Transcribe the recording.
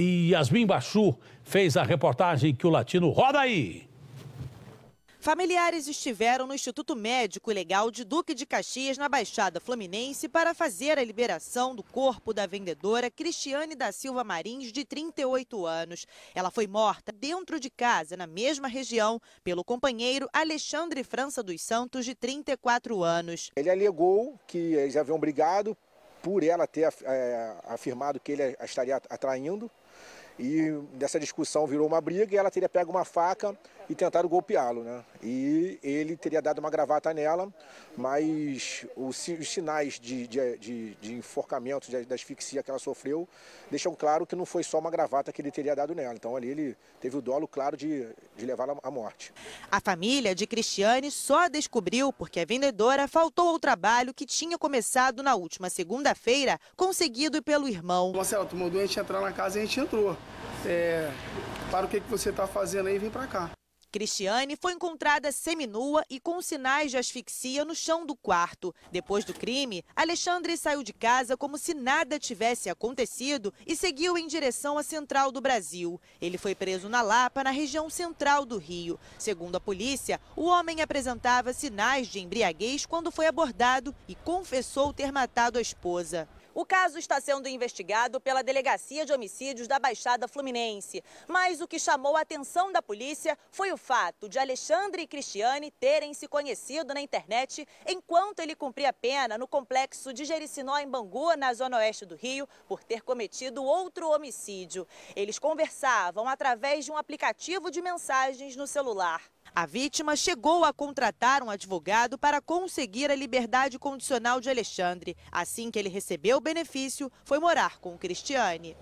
e Yasmin Bachu fez a reportagem que o Latino roda aí. Familiares estiveram no Instituto Médico Legal de Duque de Caxias, na Baixada Fluminense, para fazer a liberação do corpo da vendedora Cristiane da Silva Marins, de 38 anos. Ela foi morta dentro de casa, na mesma região, pelo companheiro Alexandre França dos Santos, de 34 anos. Ele alegou que eles haviam brigado por ela ter eh, afirmado que ele a estaria atraindo e dessa discussão virou uma briga e ela teria pego uma faca e tentado golpeá-lo, né? E ele teria dado uma gravata nela, mas os sinais de, de, de, de enforcamento, de, de asfixia que ela sofreu, deixam claro que não foi só uma gravata que ele teria dado nela. Então ali ele teve o dolo claro de, de levá-la à morte. A família de Cristiane só descobriu porque a vendedora faltou ao trabalho que tinha começado na última segunda-feira, conseguido pelo irmão. Marcelo, tomou doente entrar na casa e a gente entrou. É, para o que, que você está fazendo aí, vem para cá. Cristiane foi encontrada seminua e com sinais de asfixia no chão do quarto. Depois do crime, Alexandre saiu de casa como se nada tivesse acontecido e seguiu em direção à Central do Brasil. Ele foi preso na Lapa, na região central do Rio. Segundo a polícia, o homem apresentava sinais de embriaguez quando foi abordado e confessou ter matado a esposa. O caso está sendo investigado pela Delegacia de Homicídios da Baixada Fluminense. Mas o que chamou a atenção da polícia foi o fato de Alexandre e Cristiane terem se conhecido na internet enquanto ele cumpria pena no complexo de Jericinó, em Bangu, na zona oeste do Rio, por ter cometido outro homicídio. Eles conversavam através de um aplicativo de mensagens no celular. A vítima chegou a contratar um advogado para conseguir a liberdade condicional de Alexandre. Assim que ele recebeu o benefício foi morar com Cristiane.